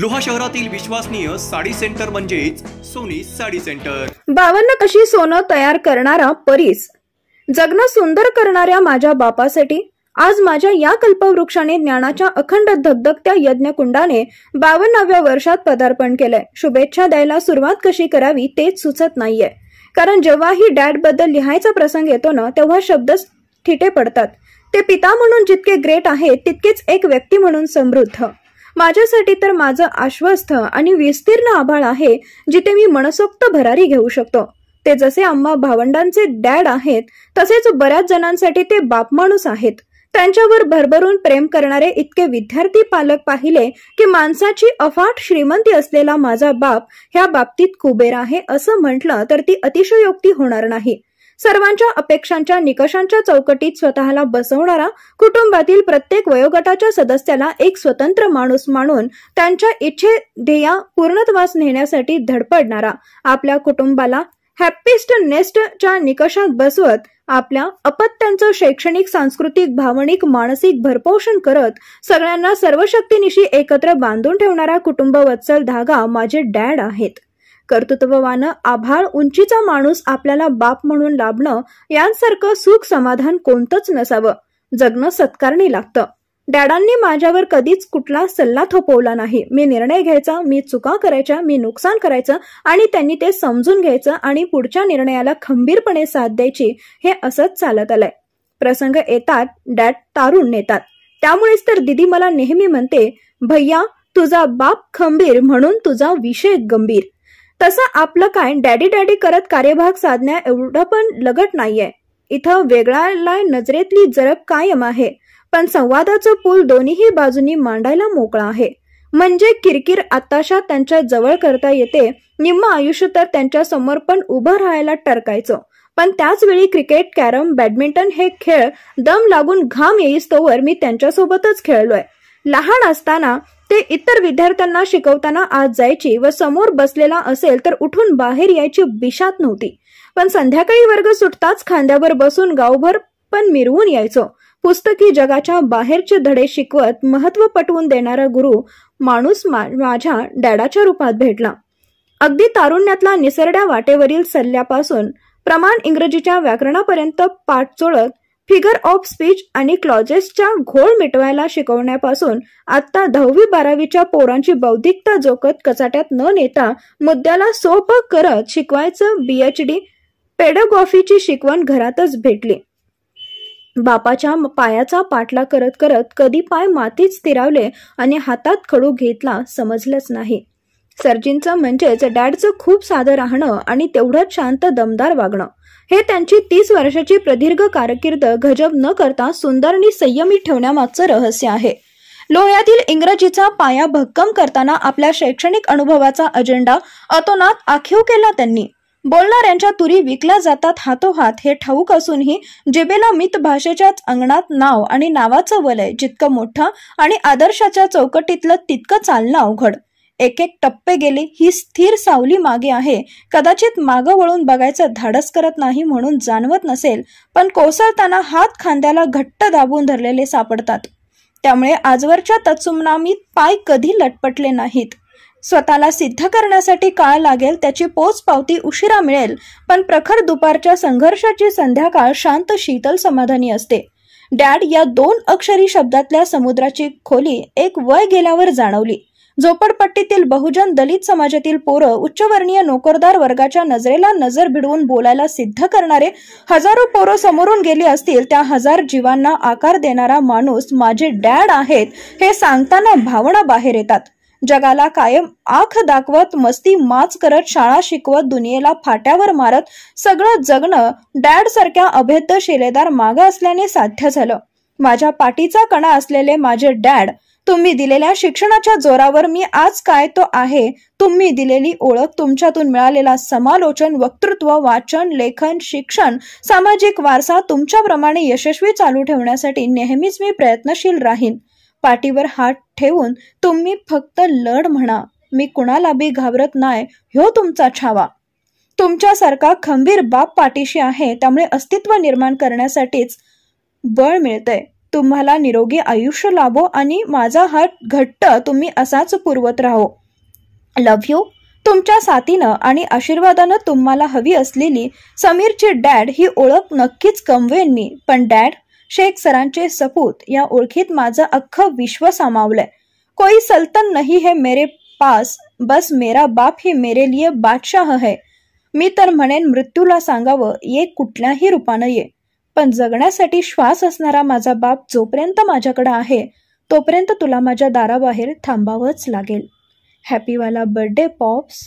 लोहा शहरातील विश्वसनीय साडी सेंटर म्हणजेच सोनी साडी सेंटर बावन्न कशी सोनं तयार करणारा परीस जगन सुंदर करणाऱ्या माझ्या बापासाठी आज माझ्या या कल्पवृक्षाने ज्ञानाच्या अखंड धगधगत्या यज्ञकुंडाने बावन्नाव्या वर्षात पदार्पण केलंय शुभेच्छा द्यायला सुरुवात कशी करावी तेच सुचत नाहीये कारण जेव्हाही डॅड बद्दल लिहायचा प्रसंग येतो ना तेव्हा शब्दच ठिटे पडतात ते पिता म्हणून जितके ग्रेट आहेत तितकेच एक व्यक्ती म्हणून समृद्ध माझ्यासाठी तर माझं आश्वस्त आणि विस्तीर्ण आभाळ आहे जिथे मी मनसोक्त भरारी घेऊ शकतो ते जसे आम्हा भावंडांचे डॅड आहेत तसेच बऱ्याच जणांसाठी ते बाप माणूस आहेत त्यांच्यावर भरभरून प्रेम करणारे इतके विद्यार्थी पालक पाहिले की माणसाची अफाट श्रीमंती असलेला माझा बाप ह्या बाबतीत कुबेर आहे असं म्हटलं तर ती अतिशयोक्ती होणार नाही सर्वांच्या अपेक्षांच्या निकषांच्या चौकटीत स्वतःला बसवणारा कुटुंबातील प्रत्येक वयोगटाच्या सदस्याला एक स्वतंत्र माणूस मानून त्यांच्या इच्छे ध्येया पूर्णत्वास नेण्यासाठी धडपडणारा आपल्या कुटुंबाला हॅपीस्ट च्या निकषात बसवत आपल्या अपत्यांचं शैक्षणिक सांस्कृतिक भावनिक मानसिक भरपोषण करत सगळ्यांना सर्व शक्तीनिशी एकत्र बांधून ठेवणारा कुटुंबवत्सल धागा माझे डॅड आहेत कर्तृत्ववानं आभाळ उंचीचा माणूस आपल्याला बाप म्हणून लाभणं यांसारखं सुख समाधान कोणतंच नसावं जगणं सत्कारणी लागतं डॅडांनी माझ्यावर कधीच कुठला सल्ला थोपवला नाही मी निर्णय घ्यायचा मी चुका करायच्या मी नुकसान करायचं आणि त्यांनी ते समजून घ्यायचं आणि पुढच्या निर्णयाला खंबीरपणे साथ द्यायची हे असंच चालत आलंय प्रसंग येतात डॅड तारून नेतात त्यामुळेच तर दिदी मला नेहमी म्हणते भैया तुझा बाप खंबीर म्हणून तुझा विषय गंभीर तसं आपलं काय डॅडी डॅडी करत कार्यभाग साधण्या एवढं पण लगट नाहीये इथं वेगळ्याला नजरेतली जरब कायम आहे पण संवादाचं पूल दोन्ही बाजूनी मांडायला मोकळा आहे म्हणजे किरकिर आताशा त्यांच्या जवळ करता येते निम्म आयुष्य तर त्यांच्या समोर पण उभं राहायला टरकायचं पण त्याच वेळी क्रिकेट कॅरम बॅडमिंटन हे खेळ दम लागून घाम येईस्तोवर मी त्यांच्यासोबतच खेळलोय लहान असताना ते इतर विद्यार्थ्यांना शिकवताना आज जायची व समोर बसलेला असेल तर उठून बाहेर यायची बिशात नव्हती पण संध्याकाळी वर्ग सुटताच खांद्यावर बसून गावभर पण मिरवून यायचो पुस्तकी जगाच्या बाहेरचे धडे शिकवत महत्व पटवून देणारा गुरु माणूस माझ्या डॅडाच्या रूपात भेटला अगदी तारुण्यातला निसरड्या वाटेवरील सल्ल्यापासून प्रमाण इंग्रजीच्या व्याकरणापर्यंत पाठ चोळत फिगर ऑफ स्पीच आणि क्लॉजेसच्या घोळ मिटवायला शिकवण्यापासून आता दहावी बारावीच्या पोरांची बौद्धिकता जोखत कचाट्यात न नेता मुद्द्याला सोपं करत शिकवायचं बीएचडी पेडोगॉफीची शिकवण घरातच भेटली बापाच्या पायाचा पाठला करत करत कधी पाय मातीच स्थिरावले आणि हातात खडू घेतला समजलंच नाही सरजींचं म्हणजेच डॅडचं खूप साधं राहणं आणि तेवढंच शांत दमदार वागणं हे त्यांची तीस वर्षाची प्रदीर्घ कारकीर्द गजब न करता सुंदर आणि संयमी ठेवण्यामागचं रहस्य आहे लोह्यातील इंग्रजीचा पाया भक्कम करताना आपल्या शैक्षणिक अनुभवाचा अजेंडा अतोनात आखीव केला त्यांनी बोलणाऱ्यांच्या तुरी विकल्या जातात हातोहात हे ठाऊक असूनही जिबेला मित भाषेच्याच अंगणात नाव आणि नावाचं वलय जितकं मोठं आणि आदर्शाच्या चौकटीतलं तितकं चालणं अवघड एक एक टप्पे गेले ही स्थिर सावली मागे आहे कदाचित मागं वळून बघायचं धाडस करत नाही म्हणून जाणवत नसेल पण कोसळताना हात खांद्याला घट्ट दाबून धरलेले सापडतात त्यामुळे आजवरच्या तत्सुमनामीत पाय कधी लटपटले नाहीत स्वतःला सिद्ध करण्यासाठी काळ लागेल त्याची पोचपावती उशिरा मिळेल पण प्रखर दुपारच्या संघर्षाची संध्याकाळ शांत शीतल समाधानी असते डॅड या दोन अक्षरी शब्दातल्या समुद्राची खोली एक वय गेल्यावर जाणवली झोपडपट्टीतील बहुजन दलित समाजातील पोरं उच्चवर्णीय नोकरदार वर्गाच्या नजरेला नजर भिडवून बोलायला सिद्ध करणारे हजारो पोरं समोरून गेली असतील त्या हजार जीवांना आकार देणारा माणूस माझे डॅड आहेत हे सांगताना भावना बाहेर येतात जगाला कायम आख दाखवत मस्ती माच करत शाळा शिकवत दुनियेला फाट्यावर मारत सगळं जगणं डॅड सारख्या अभेद्य शिलेदार माग असल्याने साध्य झालं माझ्या पाठीचा कणा असलेले माझे डॅड तुम्ही दिलेल्या शिक्षणाच्या जोरावर मी आज काय तो आहे तुम्ही दिलेली ओळख तुमच्यातून मिळालेला समालोचन वक्तृत्व वाचन लेखन शिक्षण सामाजिक वारसा तुमच्याप्रमाणे यशस्वी चालू ठेवण्यासाठी नेहमीच मी प्रयत्नशील राहीन पाठीवर हात ठेवून तुम्ही फक्त लढ म्हणा मी कुणाला बी घाबरत नाही ह्यो तुमचा छावा तुमच्यासारखा खंबीर बाप पाठीशी आहे त्यामुळे अस्तित्व निर्माण करण्यासाठीच बळ मिळतंय तुम्हाला निरोगी आयुष्य लाभो आणि माझा हा घट्ट तुम्ही असाच पुरवत राहो लव्ह यू तुमच्या साथीनं आणि आशीर्वादानं तुम्हाला हवी असलेली समीरची डॅड ही ओळख नक्कीच कमवेन मी पण डॅड शेख सरांचे सपूत या ओळखीत माझं अख्खं विश्व सामावलंय कोई सल्तन नाही हे मेरे पास बस मेरा बाप ही मेरे लिए बादशाह है मी तर म्हणेन मृत्यूला सांगावं ये कुठल्याही रूपानं ये पण जगण्यासाठी श्वास असणारा माझा बाप जोपर्यंत माझ्याकडे आहे तोपर्यंत तुला माझ्या दाराबाहेर थांबावंच लागेल हॅपीवाला बर्थडे पॉप्स